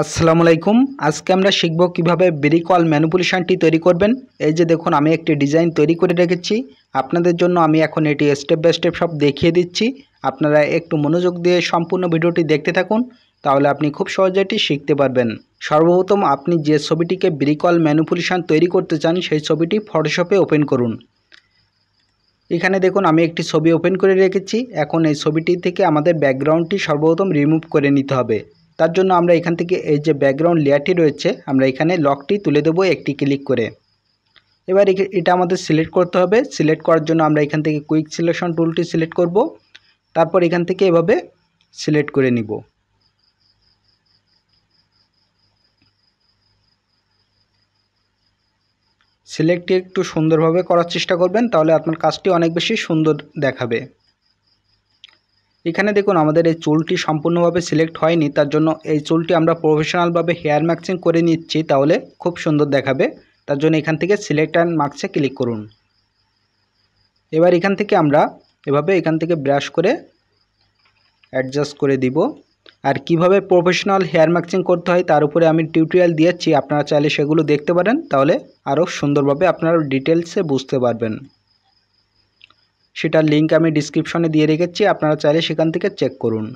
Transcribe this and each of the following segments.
আসসালামু আলাইকুম আজকে আমরা শিখব কিভাবে ব্রিকল ম্যানুপুলেশানটি তৈরি করবেন এই যে দেখুন আমি একটি ডিজাইন তৈরি করে রেখেছি আপনাদের জন্য আমি এখন এটি স্টেপ বাই স্টেপ সব দেখিয়ে দিচ্ছি আপনারা একটু মনোযোগ দিয়ে সম্পূর্ণ ভিডিওটি দেখতে থাকুন তাহলে আপনি খুব সহজে এটি শিখতে পারবেন সর্বপ্রথম আপনি যে ছবিটিকে ব্রিকল ম্যানুপুলেশান তৈরি করতে চান সেই ছবিটি ফটোশপে ওপেন করুন এখানে দেখুন আমি একটি ছবি ওপেন করে রেখেছি এখন এই ছবিটি থেকে আমাদের ব্যাকগ্রাউন্ডটি সর্বপ্রথম রিমুভ করে নিতে হবে তার জন্য আমরা এখান থেকে এই যে ব্যাকগ্রাউন্ড লেয়ারটি রয়েছে আমরা এখানে লকটি তুলে দেবো একটি ক্লিক করে এবার এটা আমাদের সিলেক্ট করতে হবে সিলেক্ট করার জন্য আমরা এখান থেকে কুইক সিলেকশন টুলটি সিলেক্ট করব তারপর এখান থেকে এভাবে সিলেক্ট করে নিব সিলেক্টটি একটু সুন্দরভাবে করার চেষ্টা করবেন তাহলে আপনার কাজটি অনেক বেশি সুন্দর দেখাবে এখানে দেখুন আমাদের এই চুলটি সম্পূর্ণভাবে সিলেক্ট হয়নি তার জন্য এই চুলটি আমরা প্রফেশনালভাবে হেয়ার ম্যাক্সিং করে নিচ্ছি তাহলে খুব সুন্দর দেখাবে তার জন্য এখান থেকে সিলেক্ট অ্যান্ড মার্কসে ক্লিক করুন এবার এখান থেকে আমরা এভাবে এখান থেকে ব্রাশ করে অ্যাডজাস্ট করে দিব আর কিভাবে প্রফেশনাল হেয়ার ম্যাক্সিং করতে হয় তার উপরে আমি টিউটোরিয়াল দিয়েছি আপনারা চাইলে সেগুলো দেখতে পারেন তাহলে আরও সুন্দরভাবে আপনারা ডিটেলসে বুঝতে পারবেন সেটার লিঙ্ক আমি ডিসক্রিপশনে দিয়ে রেখেছি আপনারা চাইলে সেখান থেকে চেক করুন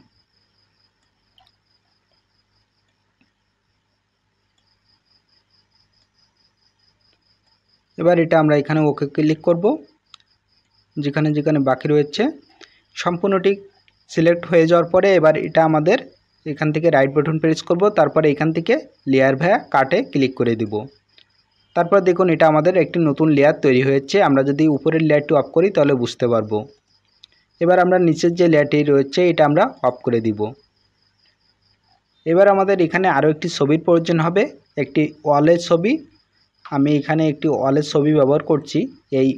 এবার এটা আমরা এখানে ওকে ক্লিক করব যেখানে যেখানে বাকি রয়েছে সম্পূর্ণটি সিলেক্ট হয়ে যাওয়ার পরে এবার এটা আমাদের এখান থেকে রাইট বাটন প্রেস করব তারপরে এখান থেকে লেয়ার ভায়া কাটে ক্লিক করে দেবো তারপর দেখুন এটা আমাদের একটি নতুন লেয়ার তৈরি হয়েছে আমরা যদি উপরের লেয়ারটি অফ করি তাহলে বুঝতে পারবো এবার আমরা নিচের যে লেয়ারটি রয়েছে এটা আমরা অফ করে দিব এবার আমাদের এখানে আরও একটি ছবির প্রয়োজন হবে একটি ওয়ালের ছবি আমি এখানে একটি ওয়ালের ছবি ব্যবহার করছি এই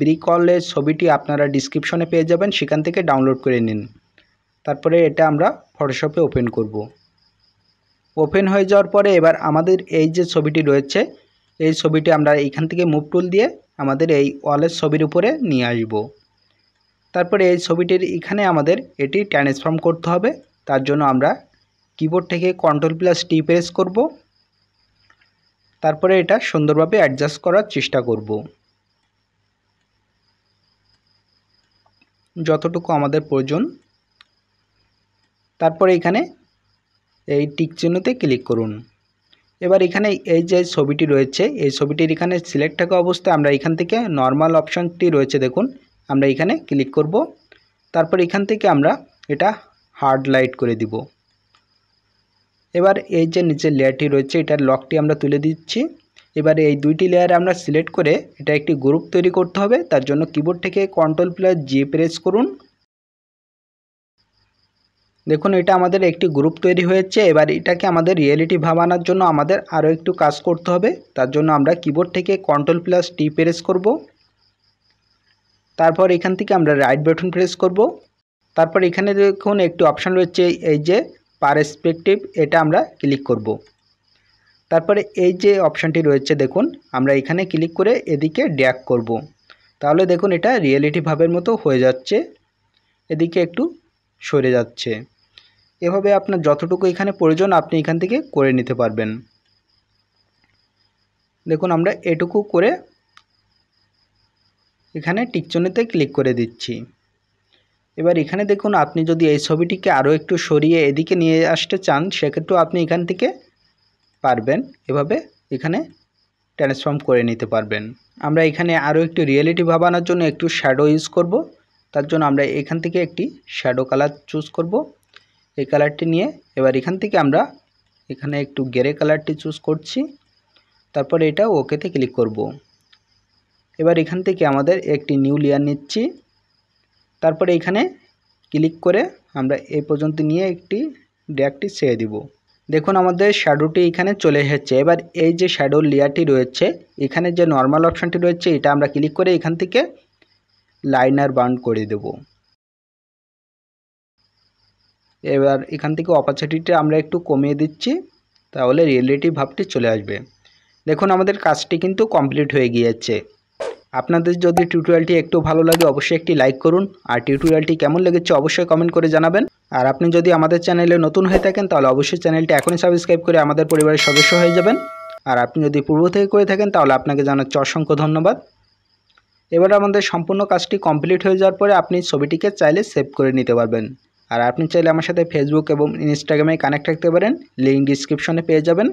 ব্রিক ওয়ালের ছবিটি আপনারা ডিসক্রিপশনে পেয়ে যাবেন সেখান থেকে ডাউনলোড করে নিন তারপরে এটা আমরা ফটোশপে ওপেন করব ওপেন হয়ে যাওয়ার পরে এবার আমাদের এই যে ছবিটি রয়েছে এই ছবিটি আমরা এইখান থেকে মুভ টুল দিয়ে আমাদের এই ওয়ালের ছবির উপরে নিয়ে আসব তারপরে এই ছবিটির এখানে আমাদের এটি ট্রান্সফর্ম করতে হবে তার জন্য আমরা কিবোর্ড থেকে কন্ট্রোল প্লাস টি প্রেস করব তারপরে এটা সুন্দরভাবে অ্যাডজাস্ট করার চেষ্টা করব যতটুকু আমাদের প্রয়োজন তারপরে এখানে এই টিক চিহ্নতে ক্লিক করুন এবার এখানে এই যে ছবিটি রয়েছে এই ছবিটির এখানে সিলেক্ট থাকা অবস্থায় আমরা এখান থেকে নর্মাল অপশানটি রয়েছে দেখুন আমরা এখানে ক্লিক করব তারপর এখান থেকে আমরা এটা হার্ড লাইট করে দিব এবার এই যে নিচে লেয়ারটি রয়েছে এটার লকটি আমরা তুলে দিচ্ছি এবার এই দুইটি লেয়ার আমরা সিলেক্ট করে এটা একটি গ্রুপ তৈরি করতে হবে তার জন্য কিবোর্ড থেকে কন্ট্রোল প্লাস জি প্রেস করুন দেখুন এটা আমাদের একটি গ্রুপ তৈরি হয়েছে এবার এটাকে আমাদের রিয়েলিটি ভাবানোর জন্য আমাদের আরও একটু কাজ করতে হবে তার জন্য আমরা কিবোর্ড থেকে কন্ট্রোল প্লাস টি প্রেস করব তারপর এখান থেকে আমরা রাইট বাটন প্রেস করব তারপর এখানে দেখুন একটি অপশান রয়েছে এই যে পারসপেকটিভ এটা আমরা ক্লিক করব তারপরে এই যে অপশানটি রয়েছে দেখুন আমরা এখানে ক্লিক করে এদিকে ড্যাক করব। তাহলে দেখুন এটা রিয়েলিটি ভাবের মতো হয়ে যাচ্ছে এদিকে একটু সরে যাচ্ছে এভাবে আপনার যতটুকু এখানে প্রয়োজন আপনি এখান থেকে করে নিতে পারবেন দেখুন আমরা এটুকু করে এখানে টিকচনেতে ক্লিক করে দিচ্ছি এবার এখানে দেখুন আপনি যদি এই ছবিটিকে আরও একটু সরিয়ে এদিকে নিয়ে আসতে চান সেক্ষেত্রেও আপনি এখান থেকে পারবেন এভাবে এখানে ট্রান্সফর্ম করে নিতে পারবেন আমরা এখানে আরও একটু রিয়েলিটি ভাবানোর জন্য একটু শ্যাডো ইউজ করব তার জন্য আমরা এখান থেকে একটি শ্যাডো কালার চুজ করব এই কালারটি নিয়ে এবার এখান থেকে আমরা এখানে একটু গেরে কালারটি চুজ করছি তারপর এটা ওকেতে ক্লিক করব। এবার এখান থেকে আমাদের একটি নিউ লেয়ার নিচ্ছি তারপরে এখানে ক্লিক করে আমরা এই পর্যন্ত নিয়ে একটি ড্যাগটি ছেড়ে দিব দেখুন আমাদের শ্যাডোটি এখানে চলে এসেছে এবার এই যে শ্যাডো লেয়ারটি রয়েছে এখানে যে নর্মাল অপশানটি রয়েছে এটা আমরা ক্লিক করে এখান থেকে লাইনার বাউন্ড করে দেবো এবার এখান থেকে অপাসিটিটা আমরা একটু কমিয়ে দিচ্ছি তাহলে রিয়েলিটি ভাবটি চলে আসবে দেখুন আমাদের কাজটি কিন্তু কমপ্লিট হয়ে গিয়েছে আপনাদের যদি টিউটোরিয়ালটি একটু ভালো লাগে অবশ্যই একটি লাইক করুন আর টিউটোরিয়ালটি কেমন লেগেছে অবশ্যই কমেন্ট করে জানাবেন আর আপনি যদি আমাদের চ্যানেলে নতুন হয়ে থাকেন তাহলে অবশ্যই চ্যানেলটি এখনই সাবস্ক্রাইব করে আমাদের পরিবারের সদস্য হয়ে যাবেন আর আপনি যদি পূর্ব থেকে করে থাকেন তাহলে আপনাকে জানাচ্ছি অসংখ্য ধন্যবাদ এবার আমাদের সম্পূর্ণ কাজটি কমপ্লিট হয়ে যাওয়ার পরে আপনি ছবিটিকে চাইলে সেভ করে নিতে পারবেন আর আপনি চাইলে আমার সাথে ফেসবুক এবং ইনস্টাগ্রামে কানেক্ট থাকতে পারেন লিঙ্ক ডিসক্রিপশনে পেয়ে যাবেন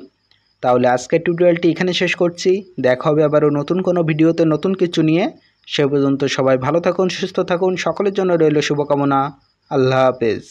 তাহলে আজকের টিউটোরিয়ালটি এখানে শেষ করছি দেখা হবে আবারও নতুন কোনো ভিডিওতে নতুন কিছু নিয়ে সে পর্যন্ত সবাই ভালো থাকুন সুস্থ থাকুন সকলের জন্য রইল শুভকামনা আল্লাহ হাফেজ